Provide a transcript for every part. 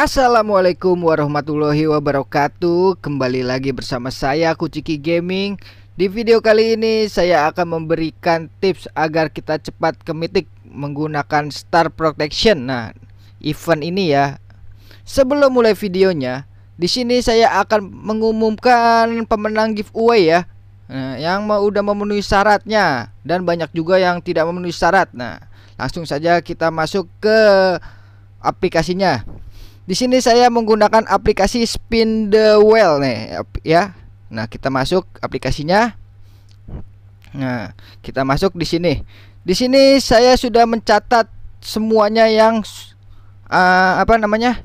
Assalamualaikum warahmatullahi wabarakatuh Kembali lagi bersama saya Kuciki Gaming Di video kali ini saya akan memberikan tips agar kita cepat ke mitik menggunakan star protection Nah event ini ya Sebelum mulai videonya di sini saya akan mengumumkan pemenang giveaway ya nah, yang mau udah memenuhi syaratnya dan banyak juga yang tidak memenuhi syarat. Nah, langsung saja kita masuk ke aplikasinya. Di sini saya menggunakan aplikasi Spin the Well nih ya. Nah, kita masuk aplikasinya. Nah, kita masuk di sini. Di sini saya sudah mencatat semuanya yang uh, apa namanya?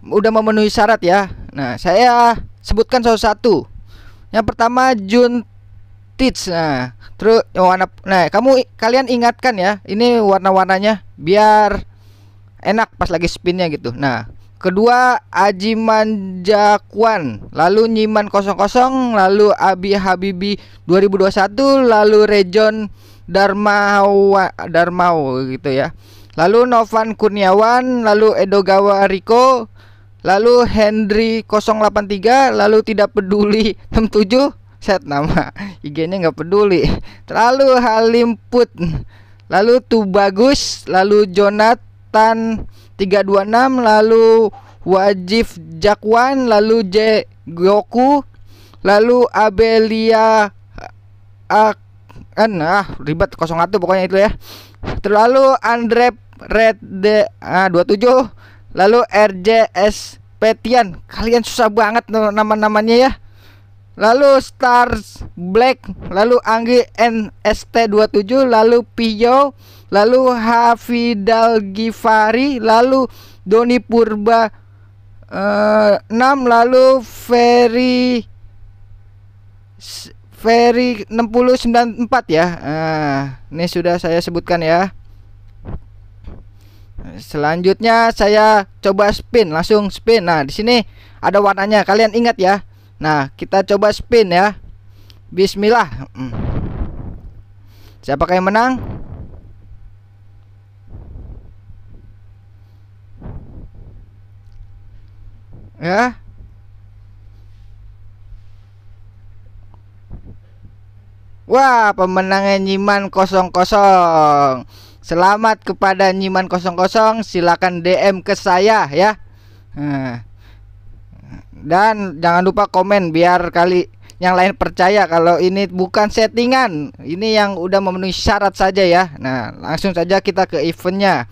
udah memenuhi syarat ya. Nah, saya sebutkan satu-satu. Yang pertama Jun Teach. Nah, terus warna nah kamu kalian ingatkan ya, ini warna-warnanya biar enak pas lagi spinnya gitu. Nah, Kedua Manjakuan, lalu Nyiman 00, lalu Abi Habibi 2021, lalu Rejon Darmawa Darmau gitu ya. Lalu Novan Kurniawan, lalu Edogawa Riko, lalu Henry 083, lalu tidak peduli 67 set nama IG-nya nggak peduli. Lalu Halim Put, lalu Tubagus, lalu Jonat Tan 326 lalu Wajif Jakwan lalu J Goku lalu Abelia Akan ah ribet 01 pokoknya itu ya terlalu Andre Red D ah, 27 lalu RJS Petian kalian susah banget nama-namanya ya lalu Stars Black lalu Anggi NST 27 lalu Pio lalu Hafidal Gifari, lalu Doni Purba uh, eh, 6 lalu Ferry Ferry 694 ya. Uh, ini sudah saya sebutkan ya. Selanjutnya saya coba spin, langsung spin. Nah, di sini ada warnanya. Kalian ingat ya. Nah, kita coba spin ya. Bismillah. Hmm. Siapa yang menang? ya Wah, pemenangnya Nyiman 00. Selamat kepada Nyiman 00, silakan DM ke saya ya. Nah. Dan jangan lupa komen biar kali yang lain percaya kalau ini bukan settingan. Ini yang udah memenuhi syarat saja ya. Nah, langsung saja kita ke eventnya.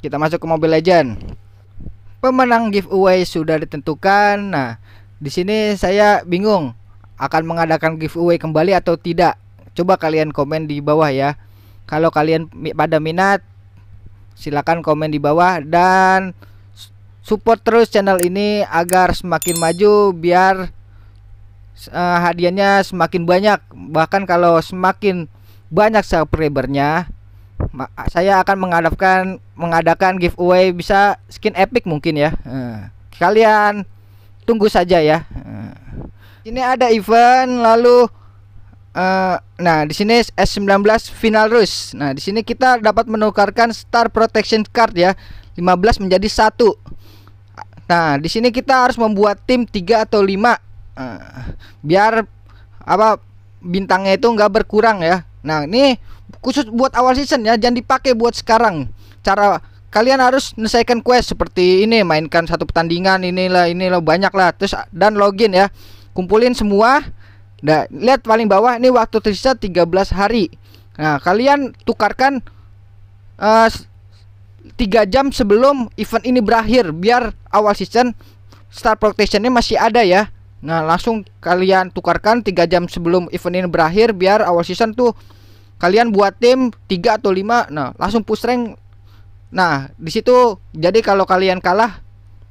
Kita masuk ke Mobile Legend pemenang giveaway sudah ditentukan. Nah, di sini saya bingung akan mengadakan giveaway kembali atau tidak. Coba kalian komen di bawah ya. Kalau kalian pada minat silakan komen di bawah dan support terus channel ini agar semakin maju biar uh, hadiahnya semakin banyak. Bahkan kalau semakin banyak subscribernya saya akan mengadakan mengadakan giveaway bisa skin epic mungkin ya. Eh, kalian tunggu saja ya. Eh, ini ada event lalu Uh, nah di sini S19 final rush. Nah di sini kita dapat menukarkan star protection card ya 15 menjadi satu. Nah di sini kita harus membuat tim 3 atau 5 uh, biar apa bintangnya itu nggak berkurang ya. Nah ini khusus buat awal season ya jangan dipakai buat sekarang cara kalian harus menyelesaikan quest seperti ini mainkan satu pertandingan inilah inilah banyak lah terus dan login ya kumpulin semua nah, lihat paling bawah ini waktu tersisa 13 hari nah kalian tukarkan uh, eh, 3 jam sebelum event ini berakhir biar awal season start protectionnya masih ada ya nah langsung kalian tukarkan 3 jam sebelum event ini berakhir biar awal season tuh kalian buat tim 3 atau 5 nah langsung push rank nah di situ jadi kalau kalian kalah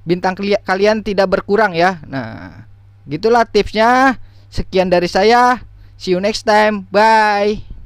bintang kalian tidak berkurang ya nah gitulah tipsnya sekian dari saya see you next time bye